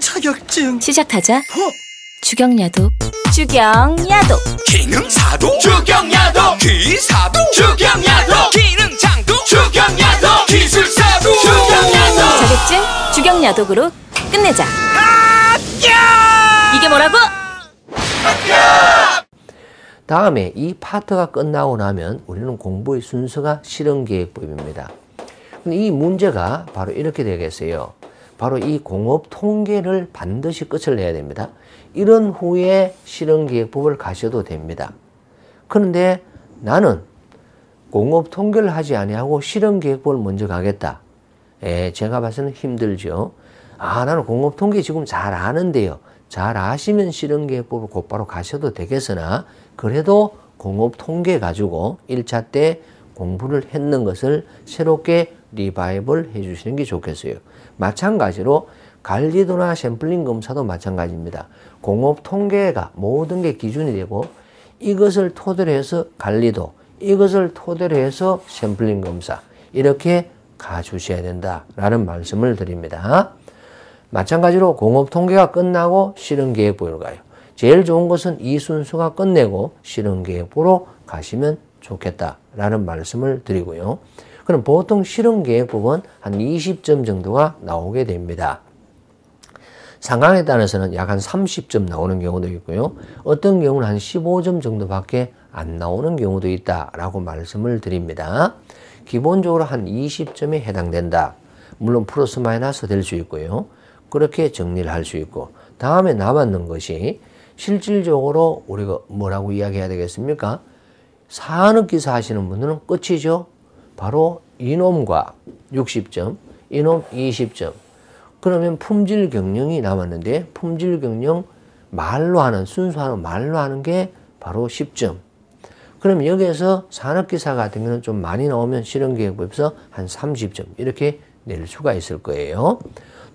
자격증 시작하자 어? 주경야도 주경야도 기능사도 주경야도 기사도 주경야도 기능장도 주경야도 기술사도 주경야도 자격증 주경야독으로 끝내자 이게 뭐라고? 다음에 이 파트가 끝나고 나면 우리는 공부의 순서가 실험계획법입니다. 이 문제가 바로 이렇게 되겠어요. 바로 이 공업 통계를 반드시 끝을 내야 됩니다. 이런 후에 실현기획법을 가셔도 됩니다. 그런데 나는 공업 통계를 하지 아니하고 실현기획법을 먼저 가겠다. 예, 제가 봐서는 힘들죠. 아, 나는 공업 통계 지금 잘 아는데요. 잘 아시면 실현계획법을 곧바로 가셔도 되겠으나 그래도 공업 통계 가지고 1차 때 공부를 했는 것을 새롭게 리바이벌 해주시는 게 좋겠어요. 마찬가지로 관리도나 샘플링 검사도 마찬가지입니다. 공업 통계가 모든 게 기준이 되고 이것을 토대로 해서 관리도, 이것을 토대로 해서 샘플링 검사 이렇게 가주셔야 된다라는 말씀을 드립니다. 마찬가지로 공업 통계가 끝나고 실은 계획부로 가요. 제일 좋은 것은 이 순서가 끝내고 실은 계획부로 가시면 좋겠다라는 말씀을 드리고요. 그럼 보통 실현계획 부분 한 20점 정도가 나오게 됩니다. 상황에 따라서는 약 한 30점 나오는 경우도 있고요. 어떤 경우는 한 15점 정도밖에 안 나오는 경우도 있다라고 말씀을 드립니다. 기본적으로 한 20점에 해당된다. 물론 플러스 마이너스 될 수 있고요. 그렇게 정리를 할 수 있고 다음에 남았는 것이 실질적으로 우리가 뭐라고 이야기해야 되겠습니까? 산업기사 하시는 분들은 끝이죠. 바로 이놈과 60점, 이놈 20점. 그러면 품질 경영이 남았는데 품질 경영 말로 하는 순수하 말로 하는 게 바로 10점. 그럼 여기에서 산업기사 같은 경우는 좀 많이 나오면 실현계획법에서 한 30점 이렇게 낼 수가 있을 거예요.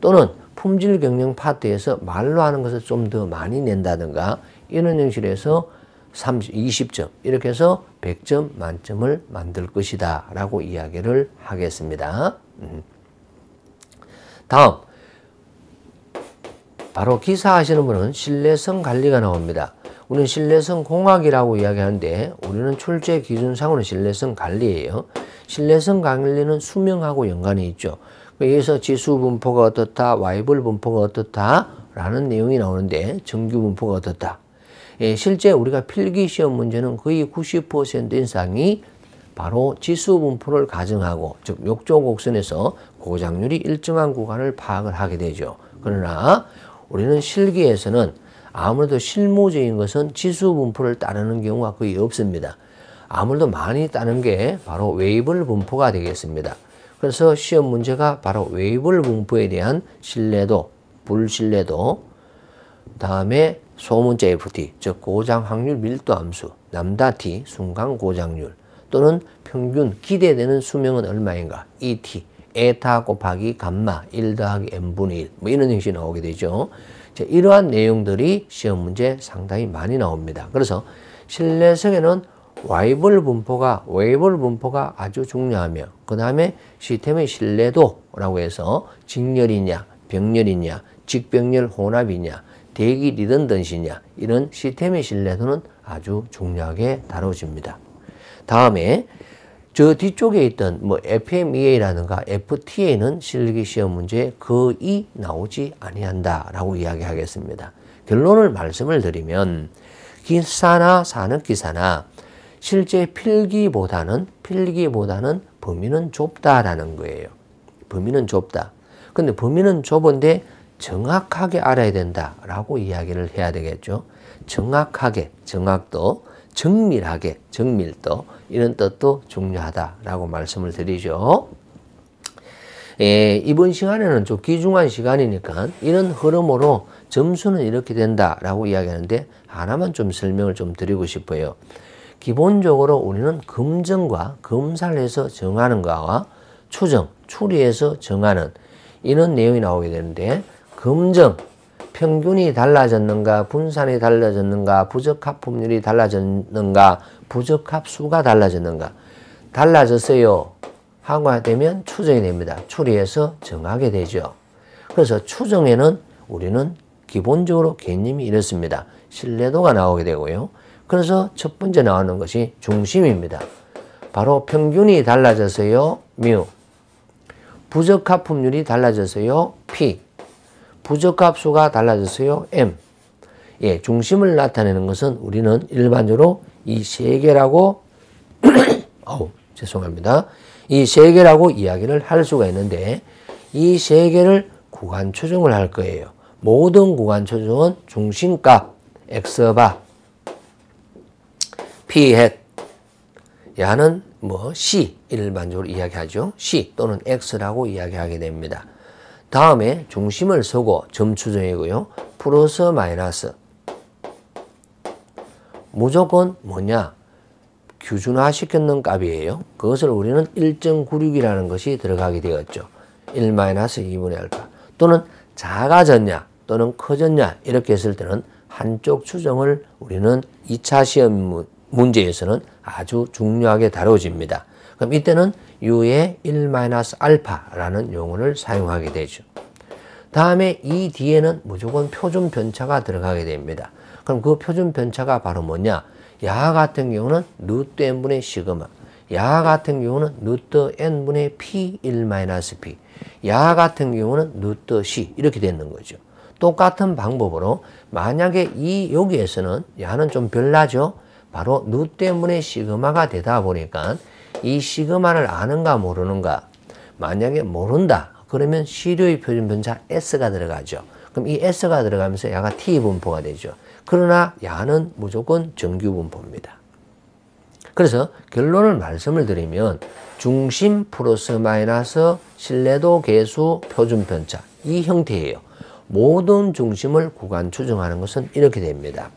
또는 품질 경영 파트에서 말로 하는 것을 좀 더 많이 낸다든가 이런 형식에서 30, 20점 이렇게 해서 100점 만점을 만들 것이다 라고 이야기를 하겠습니다. 음. 다음 바로 기사 하시는 분은 신뢰성 관리가 나옵니다. 우리는 신뢰성 공학이라고 이야기하는데 우리는 출제 기준상으로 신뢰성 관리예요. 신뢰성 관리는 수명하고 연관이 있죠. 여기서 지수 분포가 어떻다, 와이블 분포가 어떻다 라는 내용이 나오는데 정규 분포가 어떻다. 예, 실제 우리가 필기 시험 문제는 거의 90% 이상이 바로 지수 분포를 가정하고 즉 욕조 곡선에서 고장률이 일정한 구간을 파악을 하게 되죠. 그러나 우리는 실기에서는 아무래도 실무적인 것은 지수 분포를 따르는 경우가 거의 없습니다. 아무래도 많이 따는 게 바로 웨이블 분포가 되겠습니다. 그래서 시험 문제가 바로 웨이블 분포에 대한 신뢰도, 불신뢰도, 다음에 소문자 FT, 즉 고장 확률 밀도 함수, 남다 T, 순간 고장률 또는 평균 기대되는 수명은 얼마인가, ET, 에타 곱하기 감마 1 더하기 n분의 1, 뭐 이런 형식이 나오게 되죠. 자, 이러한 내용들이 시험 문제 상당히 많이 나옵니다. 그래서 실내석에는 와이벌 분포가, 웨이벌 분포가 아주 중요하며, 그 다음에 시스템의 신뢰도라고 해서 직렬이냐, 병렬이냐, 직병렬 혼합이냐, 대기 리던던시냐 이런 시스템의 신뢰도는 아주 중요하게 다뤄집니다. 다음에 저 뒤쪽에 있던 뭐 FMEA라든가 FTA는 실기 시험 문제 거의 그 나오지 아니한다라고 이야기하겠습니다. 결론을 말씀을 드리면 기사나 사는 기사나 실제 필기보다는 필기보다는 범위는 좁다라는 거예요. 범위는 좁다. 근데 범위는 좁은데 정확하게 알아야 된다라고 이야기를 해야 되겠죠. 정확하게, 정확도, 정밀하게, 정밀도 이런 뜻도 중요하다라고 말씀을 드리죠. 예, 이번 시간에는 좀 귀중한 시간이니까 이런 흐름으로 점수는 이렇게 된다라고 이야기하는데 하나만 좀 설명을 좀 드리고 싶어요. 기본적으로 우리는 검증과 검사를 해서 정하는 거와 추정, 추리해서 정하는 이런 내용이 나오게 되는데 금정 평균이 달라졌는가 분산이 달라졌는가 부적합품률이 달라졌는가 부적합수가 달라졌는가 달라졌어요 하고 되면 추정이 됩니다. 추리해서 정하게 되죠. 그래서 추정에는 우리는 기본적으로 개념이 이렇습니다. 신뢰도가 나오게 되고요. 그래서 첫 번째 나오는 것이 중심입니다. 바로 평균이 달라졌어요 뮤. 부적합품률이 달라졌어요 피. 부적합수가 달라졌어요. M. 예, 중심을 나타내는 것은 우리는 일반적으로 이 세 개라고 어우, 죄송합니다. 이 세 개라고 이야기를 할 수가 있는데 이 세 개를 구간 추정을 할 거예요. 모든 구간 추정은 중심값 x바 p 헷 야는 뭐 c 일반적으로 이야기하죠. c 또는 x라고 이야기하게 됩니다. 다음에 중심을 서고 점추정이고요. 플러스 마이너스. 무조건 뭐냐? 규준화 시켰는 값이에요. 그것을 우리는 1.96이라는 것이 들어가게 되었죠. 1-2분의 알파. 또는 작아졌냐 또는 커졌냐 이렇게 했을 때는 한쪽 추정을 우리는 2차 시험 문제에서는 아주 중요하게 다뤄집니다. 그럼 이때는 U의 1-알파라는 용어를 사용하게 되죠. 다음에 이 뒤에는 무조건 표준 변차가 들어가게 됩니다. 그럼 그 표준 변차가 바로 뭐냐? 야 같은 경우는 루트 n분의 시그마, 야 같은 경우는 루트 n분의 p1-p, 야 같은 경우는 루트 c 이렇게 되는 거죠. 똑같은 방법으로 만약에 이 여기에서는 야는 좀 별나죠. 바로 루트 n분의 시그마가 되다 보니까 이 시그마를 아는가 모르는가 만약에 모른다 그러면 시료의 표준 분자 S가 들어가죠. 그럼 이 S가 들어가면서 야가 T 분포가 되죠. 그러나 야는 무조건 정규 분포입니다. 그래서 결론을 말씀을 드리면 중심 플러스 마이너스 신뢰도 계수 표준 편차 이 형태예요. 모든 중심을 구간 추정하는 것은 이렇게 됩니다.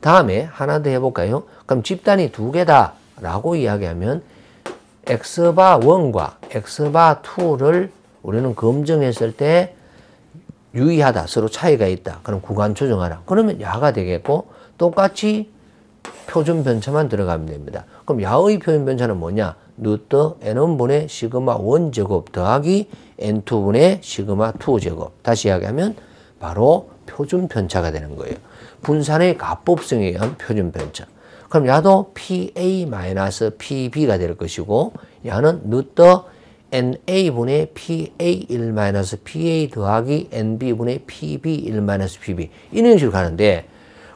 다음에 하나 더 해볼까요? 그럼 집단이 두 개다 라고 이야기하면 엑스바 1과 엑스바 2를 우리는 검증했을 때 유의하다. 서로 차이가 있다. 그럼 구간 조정하라. 그러면 야가 되겠고 똑같이 표준 변차만 들어가면 됩니다. 그럼 야의 표준 변차는 뭐냐? 루트 n1분의 시그마 1 제곱 더하기 n2분의 시그마 2 제곱. 다시 이야기하면 바로 표준 변차가 되는 거예요. 분산의 가법성에 의한 표준 변차 그럼 야도 PA-PB가 될 것이고 야는 루터 NA분의 PA1-PA 더하기 NB분의 PB1-PB 이런 식으로 가는데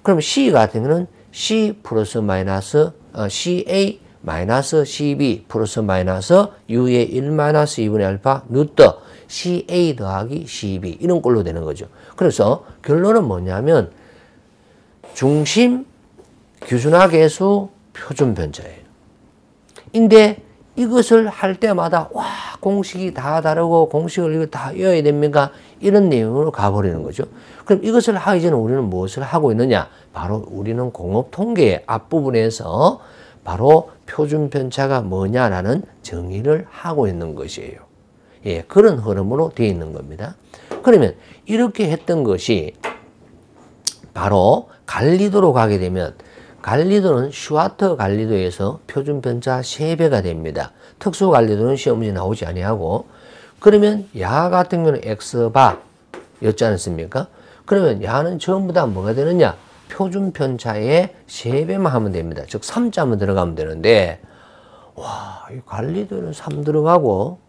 그럼 C 같은 경우는 C 플러스 마이너스 어, CA 마이너스 CB 플러스 마이너스 U의 1 마이너스 2분의 알파 루터 CA 더하기 CB 이런 꼴로 되는 거죠. 그래서 결론은 뭐냐면 중심 규순학계수 표준 변자예요. 근데 이것을 할 때마다 와 공식이 다 다르고 공식을 이거 다 외워야 됩니까? 이런 내용으로 가버리는 거죠. 그럼 이것을 하기 전에 우리는 무엇을 하고 있느냐? 바로 우리는 공업통계 앞부분에서 바로 표준 편차가 뭐냐라는 정의를 하고 있는 것이에요. 예, 그런 흐름으로 되어 있는 겁니다. 그러면 이렇게 했던 것이 바로 갈리도로 가게 되면 관리도는 슈와터 관리도에서 표준 편차 3배가 됩니다. 특수 관리도는 시험지 나오지 아니하고 그러면 야 같은 경우는 x바 였지 않습니까? 그러면 야는 전부 다 뭐가 되느냐? 표준 편차의 3배만 하면 됩니다. 즉 3자만 들어가면 되는데 와, 이 관리도는 3 들어가고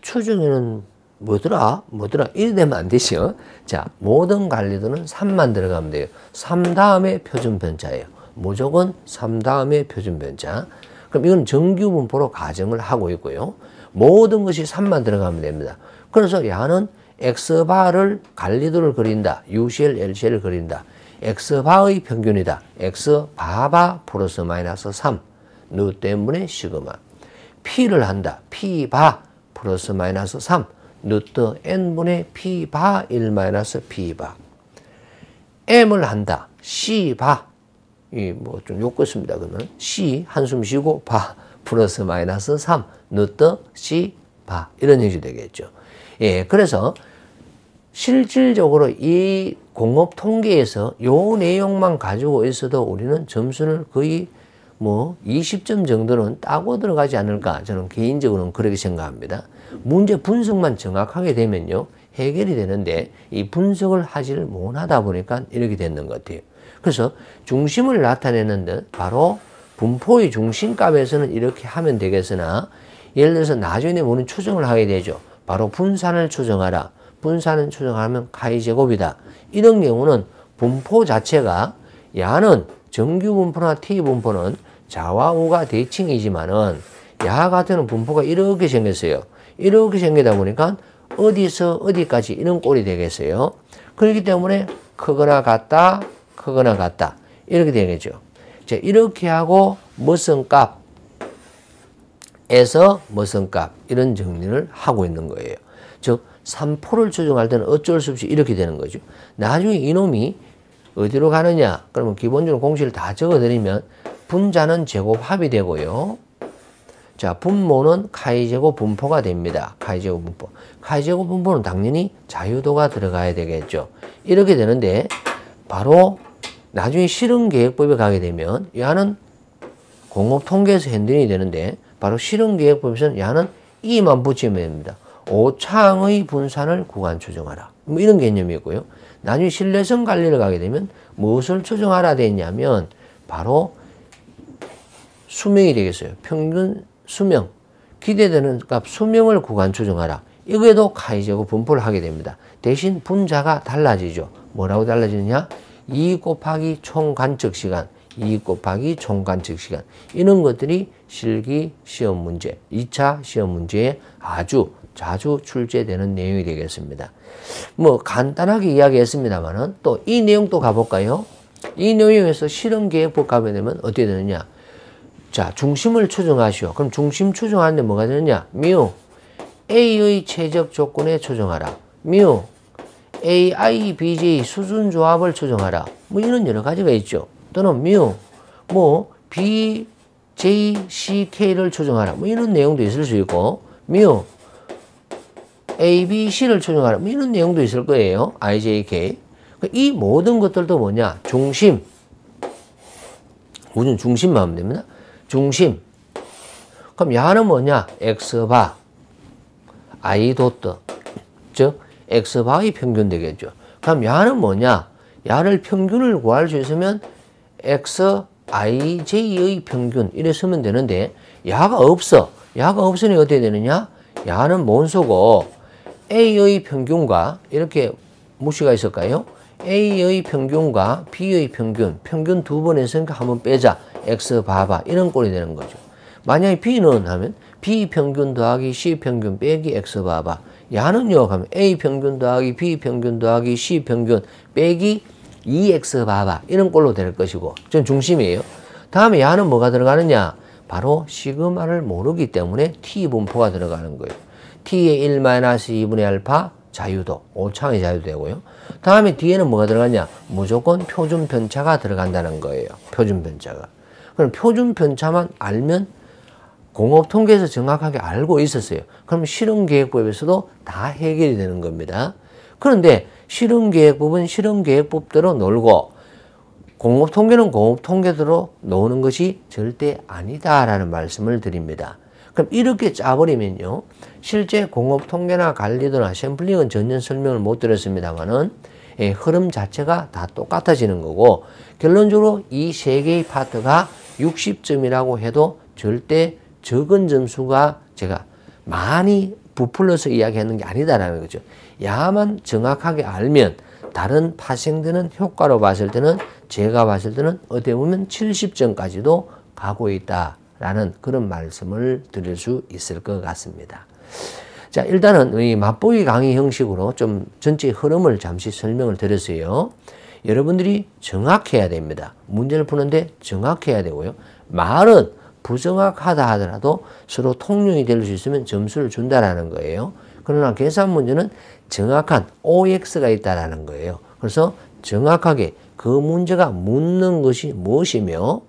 추정에는 뭐더라? 뭐더라? 이래 되면 안 되죠. 자, 모든 관리도는 3만 들어가면 돼요. 3 다음에 표준 편차예요. 무조건 3 다음에 표준 변자. 그럼 이건 정규 분포로 가정을 하고 있고요. 모든 것이 3만 들어가면 됩니다. 그래서 야는 x바를 관리도를 그린다. UCL, LCL을 그린다. x바의 평균이다. x바바 플러스 마이너스 3. 누 때문에 시그마. p를 한다. p바 플러스 마이너스 3. 루트 n분의 p바 1 마이너스 p바. m을 한다. c바 이뭐좀 욕겠습니다. 그러면 C 한숨 쉬고 바 플러스 마이너스 3 누떠 C 바 이런 형식이 되겠죠. 예, 그래서 실질적으로 이 공업 통계에서 요 내용만 가지고 있어도 우리는 점수를 거의 뭐 20점 정도는 따고 들어가지 않을까 저는 개인적으로는 그렇게 생각합니다. 문제 분석만 정확하게 되면요. 해결이 되는데 이 분석을 하지를 못하다 보니까 이렇게 되는 것 같아요. 그래서 중심을 나타내는 데 바로 분포의 중심값에서는 이렇게 하면 되겠으나 예를 들어서 나중에 우리는 추정을 하게 되죠. 바로 분산을 추정하라. 분산을 추정하면 카이 제곱이다. 이런 경우는 분포 자체가 야는 정규 분포나 T 분포는 자와 우가 대칭이지만은 야 같은 분포가 이렇게 생겼어요. 이렇게 생기다 보니까 어디서 어디까지 이런 꼴이 되겠어요. 그렇기 때문에 크거나 같다, 크거나 같다. 이렇게 되겠죠. 자, 이렇게 하고 무슨 값, 에서 무슨 값 이런 정리를 하고 있는 거예요. 즉3를 조정할 때는 어쩔 수 없이 이렇게 되는 거죠. 나중에 이놈이 어디로 가느냐 그러면 기본적으로 공식을 다 적어드리면 분자는 제곱합이 되고요. 자, 분모는 카이제곱 분포가 됩니다. 카이제곱 분포. 카이제곱 분포는 당연히 자유도가 들어가야 되겠죠. 이렇게 되는데 바로 나중에 실은계획법에 가게 되면 야는 공업통계에서 핸들이 되는데 바로 실은계획법에서는 야는 이만 붙이면 됩니다. 오창의 분산을 구간 조정하라. 뭐 이런 개념이고요. 나중에 신뢰성 관리를 가게 되면 무엇을 조정하라 되냐면 바로 수명이 되겠어요. 평균 수명, 기대되는 값 수명을 구간 조정하라 이거에도 카이제곱 분포를 하게 됩니다. 대신 분자가 달라지죠. 뭐라고 달라지느냐? 2 곱하기 총 관측 시간, 2 곱하기 총 관측 시간. 이런 것들이 실기 시험 문제, 2차 시험 문제에 아주 자주 출제되는 내용이 되겠습니다. 뭐 간단하게 이야기했습니다만은 또 이 내용 또 가볼까요? 이 내용에서 실험계획법 가면 되면 어떻게 되느냐? 자, 중심을 추정하시오. 그럼 중심 추정하는데 뭐가 되느냐? 뮤 A의 최적 조건에 추정하라. 뮤 AI, BJ 수준 조합을 추정하라. 뭐 이런 여러 가지가 있죠. 또는 뮤, 뭐 B, J, C, K를 추정하라. 뭐 이런 내용도 있을 수 있고 뮤, A, B, C를 추정하라. 뭐 이런 내용도 있을 거예요. I, J, K. 그러니까 이 모든 것들도 뭐냐? 중심. 우선 중심만 하면 됩니다. 중심. 그럼 야는 뭐냐? x바 i 도트. 즉 x바의 평균 되겠죠. 그럼 야는 뭐냐? 야를 평균을 구할 수 있으면 x i j의 평균 이래 쓰면 되는데 야가 없어. 야가 없으니 어떻게 되느냐? 야는 몬소고 A의 평균과 이렇게 무시가 있을까요? A의 평균과 B의 평균, 평균 두 번 했으니까 한 번 빼자. x 바바 이런 꼴이 되는 거죠. 만약에 b는 하면 b 평균 더하기 c 평균 빼기 x 바바 야는요 하면 a 평균 더하기 b 평균 더하기 c 평균 빼기 2x e 바바 이런 꼴로 될 것이고 전 중심이에요. 다음에 야는 뭐가 들어가느냐? 바로 시그마를 모르기 때문에 t분포가 들어가는 거예요. t의 1-2분의 알파 자유도, 오차의 자유되고요. 다음에 뒤에는 뭐가 들어가냐? 무조건 표준 편차가 들어간다는 거예요. 표준 편차가. 그럼 표준 편차만 알면 공업 통계에서 정확하게 알고 있었어요. 그럼 실험계획법에서도 다 해결이 되는 겁니다. 그런데 실험계획법은 실험계획법대로 놀고 공업 통계는 공업 통계대로 노는 것이 절대 아니다라는 말씀을 드립니다. 그럼 이렇게 짜버리면요. 실제 공업 통계나 관리도나 샘플링은 전혀 설명을 못 드렸습니다만은 예, 흐름 자체가 다 똑같아지는 거고 결론적으로 이 세 개의 파트가 60점이라고 해도 절대 적은 점수가 제가 많이 부풀려서 이야기하는 게 아니다라는 거죠. 야만 정확하게 알면 다른 파생되는 효과로 봤을 때는 제가 봤을 때는 어떻게 보면 70점까지도 가고 있다라는 그런 말씀을 드릴 수 있을 것 같습니다. 자, 일단은 이 맛보기 강의 형식으로 좀 전체 흐름을 잠시 설명을 드렸어요. 여러분들이 정확해야 됩니다. 문제를 푸는데 정확해야 되고요. 말은 부정확하다 하더라도 서로 통용이 될 수 있으면 점수를 준다라는 거예요. 그러나 계산 문제는 정확한 OX가 있다라는 거예요. 그래서 정확하게 그 문제가 묻는 것이 무엇이며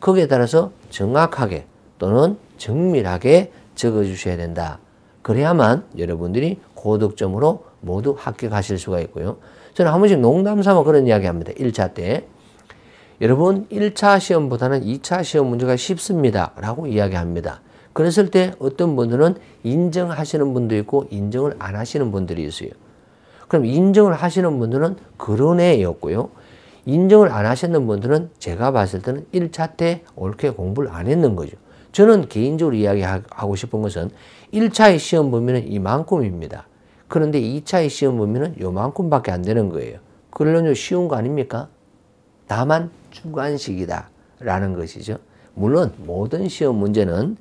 거기에 따라서 정확하게 또는 정밀하게 적어주셔야 된다. 그래야만 여러분들이 고득점으로 모두 합격하실 수가 있고요. 저는 한 번씩 농담 삼아 그런 이야기 합니다. 1차 때. 여러분, 1차 시험보다는 2차 시험 문제가 쉽습니다. 라고 이야기합니다. 그랬을 때 어떤 분들은 인정하시는 분도 있고 인정을 안 하시는 분들이 있어요. 그럼 인정을 하시는 분들은 그런애였고요 인정을 안 하시는 분들은 제가 봤을 때는 1차 때 옳게 공부를 안 했는 거죠. 저는 개인적으로 이야기하고 싶은 것은 1차의 시험 범위는 이만큼입니다. 그런데 2차의 시험 범위는 요만큼밖에 안 되는 거예요. 그러려면 쉬운 거 아닙니까? 다만 주관식이다 라는 것이죠. 물론 모든 시험 문제는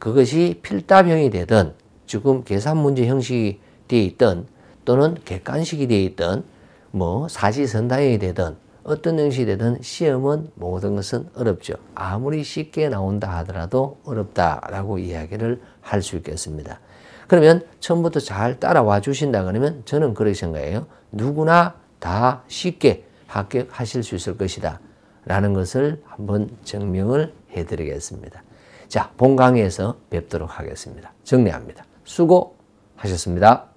그것이 필답형이 되든 지금 계산 문제 형식이 되어 있든 또는 객관식이 되어 있든 뭐 사시선다형이 되든 어떤 형식이 되든 시험은 모든 것은 어렵죠. 아무리 쉽게 나온다 하더라도 어렵다라고 이야기를 할 수 있겠습니다. 그러면 처음부터 잘 따라와 주신다 그러면 저는 그렇게 생각해요. 누구나 다 쉽게 합격하실 수 있을 것이다. 라는 것을 한번 증명을 해 드리겠습니다. 자, 본 강의에서 뵙도록 하겠습니다. 정리합니다. 수고하셨습니다.